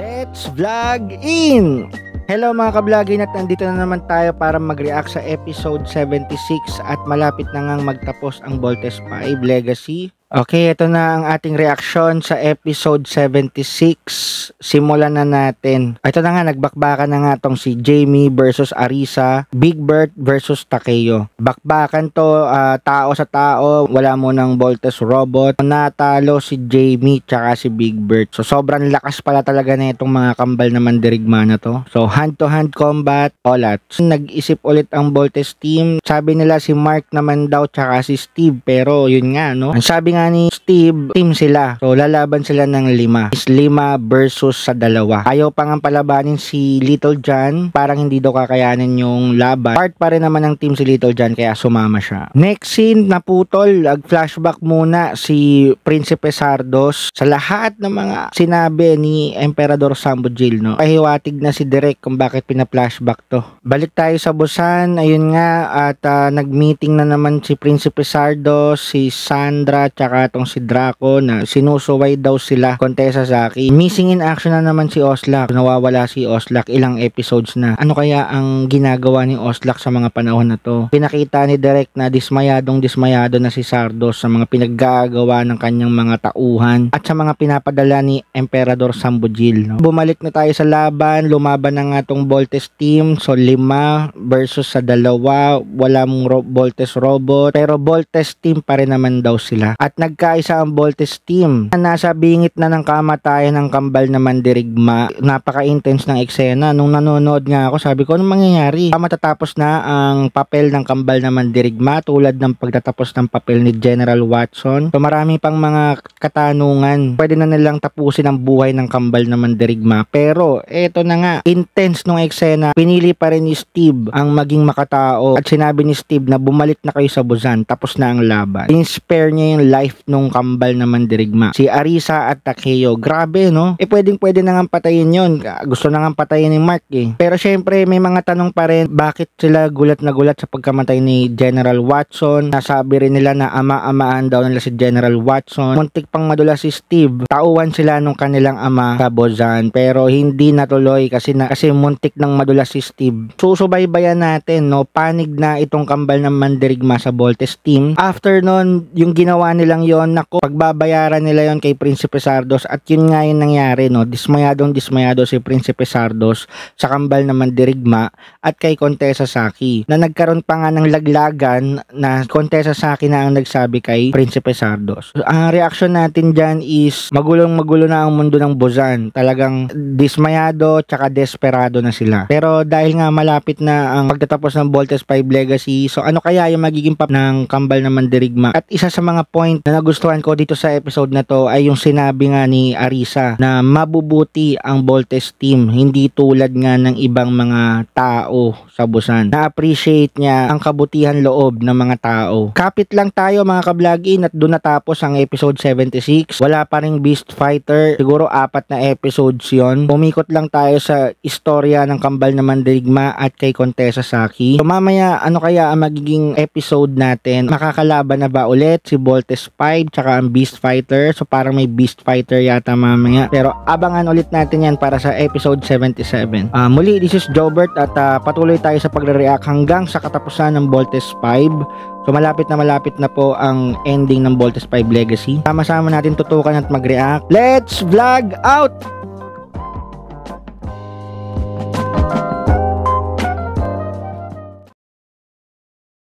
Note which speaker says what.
Speaker 1: Let's vlog in! Hello mga kablogin at nandito na naman tayo para mag-react sa episode 76 at malapit na ngang magtapos ang Voltes 5 Legacy Okay, ito na ang ating reaction sa episode 76. Simulan na natin. Ito na nga, nagbakbakan na nga tong si Jamie versus Arisa, Big Bird versus Takeo. Bakbakan to, uh, tao sa tao, wala mo ng Voltes Robot. Natalo si Jamie tsaka si Big Bird. So, sobrang lakas pala talaga na itong mga kambal na mandirigma na to. So, hand-to-hand -hand combat, all out. Nag-isip ulit ang Voltes team. Sabi nila si Mark naman daw tsaka si Steve, pero yun nga, no? Ang sabi nga nga ni Steve, team sila. So, lalaban sila ng lima. Is lima versus sa dalawa. Ayaw pa nga palabanin si Little John. Parang hindi daw kakayanin yung laban. Part pa rin naman ng team si Little John kaya sumama siya. Next scene, naputol. Nag-flashback muna si Prinsipe Sardos sa lahat ng mga sinabi ni Emperador Sambojil. No? Kahiwatig na si Direk kung bakit pina-flashback to. Balik tayo sa Busan. Ayun nga, at uh, nag-meeting na naman si Prinsipe Sardos, si Sandra, tsaka tsaka tong si Draco na sinusuway daw sila Contessa Saki. Missing in action na naman si Oslak. Nawawala si Oslak ilang episodes na. Ano kaya ang ginagawa ni Oslak sa mga panahon na to? Pinakita ni Direk na dismayadong dismayado na si Sardos sa mga pinaggagawa ng kanyang mga tauhan at sa mga pinapadala ni Emperador Sambujil. No? Bumalik na tayo sa laban. Lumaban na nga tong Voltes team. So 5 versus sa dalawa. Walang mong ro- Voltes robot. Pero Voltes team pa rin naman daw sila. At nagkaisa ang Voltes team na nasa bingit na ng kamatayan ng kambal na mandirigma. Napaka-intense ng eksena. Nung nanonood nga ako, sabi ko, anong mangyayari? Ah, matatapos na ang papel ng kambal na mandirigma tulad ng pagtatapos ng papel ni General Watson. So marami pang mga katanungan. Pwede na nilang tapusin ang buhay ng kambal na mandirigma. Pero eto na nga, intense nung eksena. Pinili pa rin ni Steve ang maging makatao at sinabi ni Steve na bumalik na kayo sa Busan. Tapos na ang laban. Inspire niya yung life wife nung kambal naman dirigma. Si Arisa at Takeo. Grabe, no? Eh, pwedeng pwede na nga patayin yon. Ah, gusto na nga patayin ni Mark, eh. Pero syempre, may mga tanong pa rin. Bakit sila gulat na gulat sa pagkamatay ni General Watson? Nasabi rin nila na ama-amaan daw nila si General Watson. Muntik pang madula si Steve. Tauwan sila nung kanilang ama, Kabozan. Pero hindi natuloy kasi, na, kasi muntik nang madula si Steve. Susubaybayan natin, no? Panig na itong kambal ng mandirigma sa Voltes team. After nun, yung ginawa nila lang yon nako pagbabayaran nila yon kay Prinsipe Sardos at yun nga yung nangyari no dismayadong dismayado si Prinsipe Sardos sa kambal na mandirigma at kay Contessa Saki na nagkaroon pa nga ng laglagan na Contessa Saki na ang nagsabi kay Prinsipe Sardos ang reaction natin dyan is magulong magulo na ang mundo ng Bozan talagang dismayado tsaka desperado na sila pero dahil nga malapit na ang pagtatapos ng Voltes 5 Legacy so ano kaya yung magiging pap ng kambal na mandirigma at isa sa mga point na nagustuhan ko dito sa episode na to ay yung sinabi nga ni Arisa na mabubuti ang Voltes team hindi tulad nga ng ibang mga tao sa Busan. Na-appreciate niya ang kabutihan loob ng mga tao. Kapit lang tayo mga kablogin at doon natapos ang episode 76. Wala pa ring Beast Fighter. Siguro apat na episodes yon. Pumikot lang tayo sa istorya ng Kambal na Mandirigma at kay Contessa Saki. So mamaya ano kaya ang magiging episode natin? Makakalaban na ba ulit si Voltes 5 tsaka ang Beast Fighter. So parang may Beast Fighter yata mamaya. Pero abangan ulit natin yan para sa episode 77. Uh, ah, muli, this is Jobert at uh, patuloy tayo sa pagre-react hanggang sa katapusan ng Voltes 5. So malapit na malapit na po ang ending ng Voltes 5 Legacy. Sama-sama natin tutukan at mag-react. Let's vlog out!